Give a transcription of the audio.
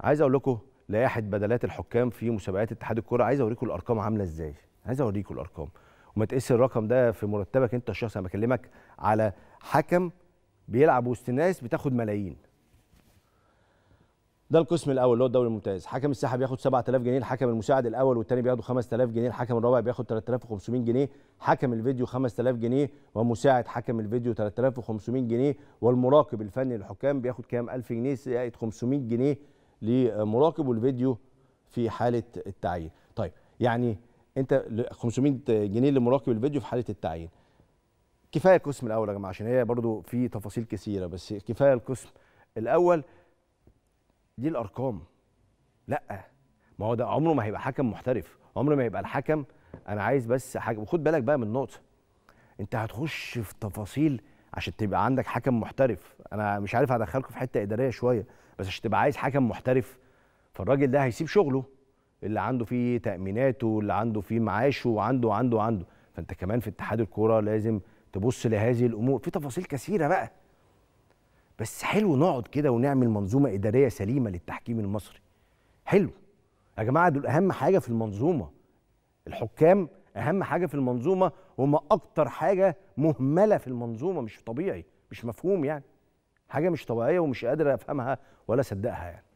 عايز اقول لكم لائحه بدلات الحكام في مسابقات اتحاد الكره عايز اوريكم الارقام عامله ازاي عايز اوريكم الارقام وما تقيس الرقم ده في مرتبك انت الشخص انا بكلمك على حكم بيلعب وسط ناس بتاخد ملايين ده القسم الاول اللي هو الدوري الممتاز حكم الساحه بياخد 7000 جنيه الحكم المساعد الاول والثاني بياخدوا 5000 جنيه الحكم الرابع بياخد 3500 جنيه حكم الفيديو 5000 جنيه ومساعد حكم الفيديو 3500 جنيه والمراقب الفني للحكام بياخد كام 1000 جنيه زائد 500 جنيه لمراقب الفيديو في حاله التعيين طيب يعني انت 500 جنيه لمراقب الفيديو في حاله التعيين كفايه القسم الاول يا جماعه عشان هي برضو في تفاصيل كثيره بس كفايه القسم الاول دي الارقام لا ما هو ده عمره ما هيبقى حكم محترف عمره ما هيبقى الحكم انا عايز بس حاجه وخد بالك بقى من النقطه انت هتخش في تفاصيل عشان تبقى عندك حكم محترف انا مش عارف هدخلكم في حته اداريه شويه بس عشان تبقى عايز حكم محترف فالراجل ده هيسيب شغله اللي عنده فيه تاميناته واللي عنده فيه معاشه وعنده وعنده وعنده فانت كمان في اتحاد الكوره لازم تبص لهذه الامور في تفاصيل كثيره بقى بس حلو نقعد كده ونعمل منظومه اداريه سليمه للتحكيم المصري حلو يا جماعه دول اهم حاجه في المنظومه الحكام اهم حاجه في المنظومه هم اكتر حاجه مهمله في المنظومه مش طبيعي مش مفهوم يعني حاجه مش طبيعيه ومش قادر افهمها ولا اصدقها يعني